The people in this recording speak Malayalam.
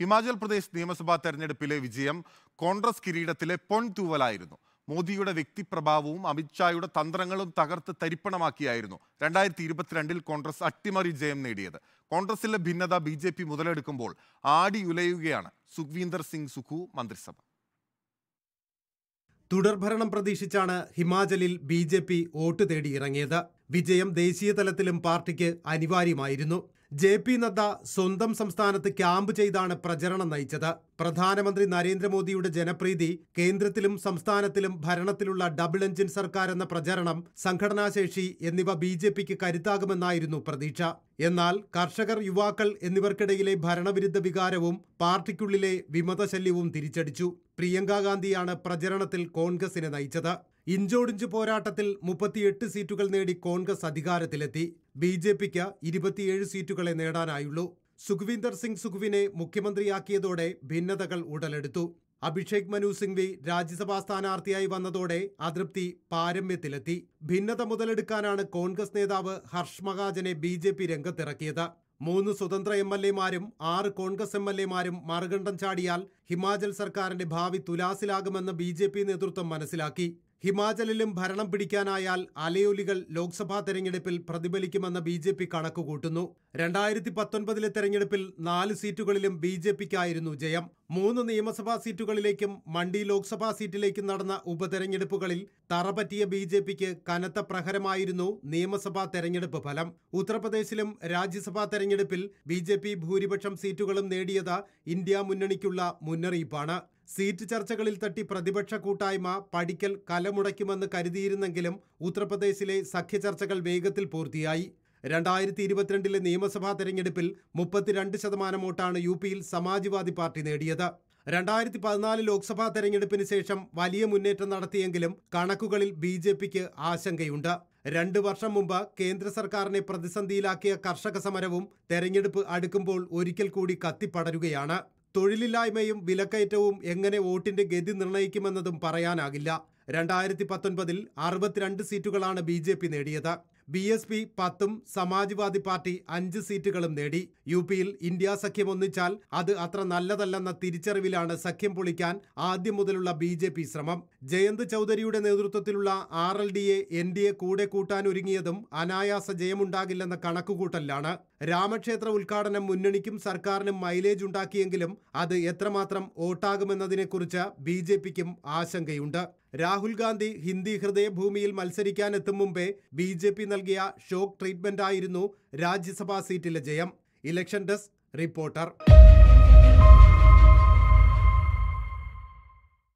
ഹിമാചൽ പ്രദേശ് നിയമസഭാ തെരഞ്ഞെടുപ്പിലെ വിജയം കോൺഗ്രസ് കിരീടത്തിലെ പൊൺതൂവലായിരുന്നു മോദിയുടെ വ്യക്തിപ്രഭാവവും അമിത്ഷായുടെ തന്ത്രങ്ങളും തകർത്ത് തരിപ്പണമാക്കിയായിരുന്നു രണ്ടായിരത്തി ഇരുപത്തിരണ്ടിൽ കോൺഗ്രസ് അട്ടിമറി ജയം നേടിയത് കോൺഗ്രസിലെ ഭിന്നത ബി ജെ പി മുതലെടുക്കുമ്പോൾ ആടിയുലയുകയാണ് സുഖ്വീന്ദർ സിംഗ് സുഖു മന്ത്രിസഭ തുടർഭരണം പ്രതീക്ഷിച്ചാണ് ഹിമാചലിൽ ബി ജെ പി വോട്ട് തേടിയിറങ്ങിയത് വിജയം ദേശീയ തലത്തിലും പാർട്ടിക്ക് അനിവാര്യമായിരുന്നു ജെ പി നദ്ദ സ്വന്തം സംസ്ഥാനത്ത് ക്യാമ്പ് ചെയ്താണ് പ്രചരണം നയിച്ചത് പ്രധാനമന്ത്രി നരേന്ദ്രമോദിയുടെ ജനപ്രീതി കേന്ദ്രത്തിലും സംസ്ഥാനത്തിലും ഭരണത്തിലുള്ള ഡബിൾ എഞ്ചിൻ സർക്കാർ എന്ന പ്രചരണം സംഘടനാശേഷി എന്നിവ ബി ജെ പിക്ക് കരുത്താകുമെന്നായിരുന്നു പ്രതീക്ഷ എന്നാൽ കർഷകർ യുവാക്കൾ എന്നിവർക്കിടയിലെ ഭരണവിരുദ്ധ വികാരവും പാർട്ടിക്കുള്ളിലെ വിമതശല്യവും തിരിച്ചടിച്ചു പ്രിയങ്കാ ഗാന്ധിയാണ് പ്രചരണത്തിൽ കോൺഗ്രസിനെ നയിച്ചത് ഇഞ്ചോടിഞ്ച് പോരാട്ടത്തിൽ മുപ്പത്തിയെട്ട് സീറ്റുകൾ നേടി കോൺഗ്രസ് അധികാരത്തിലെത്തി ബി ജെ പിക്ക് ഇരുപത്തിയേഴ് സീറ്റുകളെ നേടാനായുള്ളൂ സുഖ്വീന്ദർ സിംഗ് സുഖുവിനെ മുഖ്യമന്ത്രിയാക്കിയതോടെ ഭിന്നതകൾ ഉടലെടുത്തു അഭിഷേക് മനു സിംഗ്വി രാജ്യസഭാ സ്ഥാനാർത്ഥിയായി വന്നതോടെ അതൃപ്തി പാരമ്യത്തിലെത്തി ഭിന്നത മുതലെടുക്കാനാണ് കോൺഗ്രസ് നേതാവ് ഹർഷ് മഹാജനെ ബി ജെ പി രംഗത്തിറക്കിയത് മൂന്ന് സ്വതന്ത്ര എം എൽ എമാരും ആറ് കോൺഗ്രസ് എം എൽ എമാരും മറുകണ്ഠം ചാടിയാൽ ഹിമാചൽ സർക്കാരിന്റെ ഭാവി തുലാസിലാകുമെന്ന് ബി ജെ പി നേതൃത്വം മനസ്സിലാക്കി ഹിമാചലിലും ഭരണം പിടിക്കാനായാൽ അലയൊലികൾ ലോക്സഭാ തെരഞ്ഞെടുപ്പിൽ പ്രതിഫലിക്കുമെന്ന് ബി ജെ പി കണക്കുകൂട്ടുന്നു രണ്ടായിരത്തി പത്തൊൻപതിലെ തെരഞ്ഞെടുപ്പിൽ നാല് സീറ്റുകളിലും ബി ജെ പിക്കായിരുന്നു ജയം മൂന്ന് നിയമസഭാ സീറ്റുകളിലേക്കും മണ്ഡി ലോക്സഭാ സീറ്റിലേക്കും നടന്ന ഉപതെരഞ്ഞെടുപ്പുകളിൽ തറപറ്റിയ ബി ജെ പിക്ക് കനത്ത പ്രഹരമായിരുന്നു നിയമസഭാ തെരഞ്ഞെടുപ്പ് ഫലം ഉത്തർപ്രദേശിലും രാജ്യസഭാ തെരഞ്ഞെടുപ്പിൽ ബി ഭൂരിപക്ഷം സീറ്റുകളും നേടിയത് ഇന്ത്യ മുന്നണിക്കുള്ള മുന്നറിയിപ്പാണ് സീറ്റ് ചർച്ചകളിൽ തട്ടി പ്രതിപക്ഷ കൂട്ടായ്മ പഠിക്കൽ കലമുടയ്ക്കുമെന്ന് കരുതിയിരുന്നെങ്കിലും ഉത്തർപ്രദേശിലെ സഖ്യ ചർച്ചകൾ വേഗത്തിൽ പൂർത്തിയായി രണ്ടായിരത്തി ഇരുപത്തിരണ്ടിലെ നിയമസഭാ തെരഞ്ഞെടുപ്പിൽ മുപ്പത്തിരണ്ട് ശതമാനം വോട്ടാണ് യു പിയിൽ സമാജ്വാദി പാർട്ടി നേടിയത് രണ്ടായിരത്തി പതിനാല് ലോക്സഭാ തെരഞ്ഞെടുപ്പിന് ശേഷം വലിയ മുന്നേറ്റം നടത്തിയെങ്കിലും കണക്കുകളിൽ ബി ജെ പിക്ക് ആശങ്കയുണ്ട് രണ്ട് വർഷം മുമ്പ് കേന്ദ്ര സർക്കാരിനെ പ്രതിസന്ധിയിലാക്കിയ കർഷക സമരവും തെരഞ്ഞെടുപ്പ് അടുക്കുമ്പോൾ ഒരിക്കൽ കൂടി കത്തിപ്പടരുകയാണ് തൊഴിലില്ലായ്മയും വിലക്കയറ്റവും എങ്ങനെ വോട്ടിന്റെ ഗതി നിർണ്ണയിക്കുമെന്നതും പറയാനാകില്ല രണ്ടായിരത്തി പത്തൊൻപതിൽ അറുപത്തിരണ്ട് സീറ്റുകളാണ് ബി ജെ പി നേടിയത് ബി എസ് പി പത്തും സമാജ്വാദി പാർട്ടി അഞ്ച് സീറ്റുകളും നേടി യു പിയിൽ ഇന്ത്യ സഖ്യം ഒന്നിച്ചാൽ അത് അത്ര നല്ലതല്ലെന്ന തിരിച്ചറിവിലാണ് സഖ്യം പൊളിക്കാൻ ആദ്യം മുതലുള്ള ബി ജെ പി ശ്രമം ജയന്ത് ചൗധരിയുടെ നേതൃത്വത്തിലുള്ള R L D N D A എ കൂടെ കൂട്ടാനൊരുങ്ങിയതും അനായാസ ജയമുണ്ടാകില്ലെന്ന കണക്കുകൂട്ടലിലാണ് രാമക്ഷേത്ര ഉദ്ഘാടനം മുന്നണിക്കും സർക്കാരിനും മൈലേജ് ഉണ്ടാക്കിയെങ്കിലും അത് എത്രമാത്രം വോട്ടാകുമെന്നതിനെക്കുറിച്ച് ബി ജെ പിക്കും ആശങ്കയുണ്ട് രാഹുൽ ഗാന്ധി ഹിന്ദി ഹൃദയഭൂമിയിൽ മത്സരിക്കാൻ മുമ്പേ ബി ജെ പി നൽകിയ ഷോക്ക് ട്രീറ്റ്മെന്റായിരുന്നു രാജ്യസഭാ സീറ്റിലെ ജയം ഇലക്ഷൻ ഡെസ്ക് റിപ്പോർട്ടർ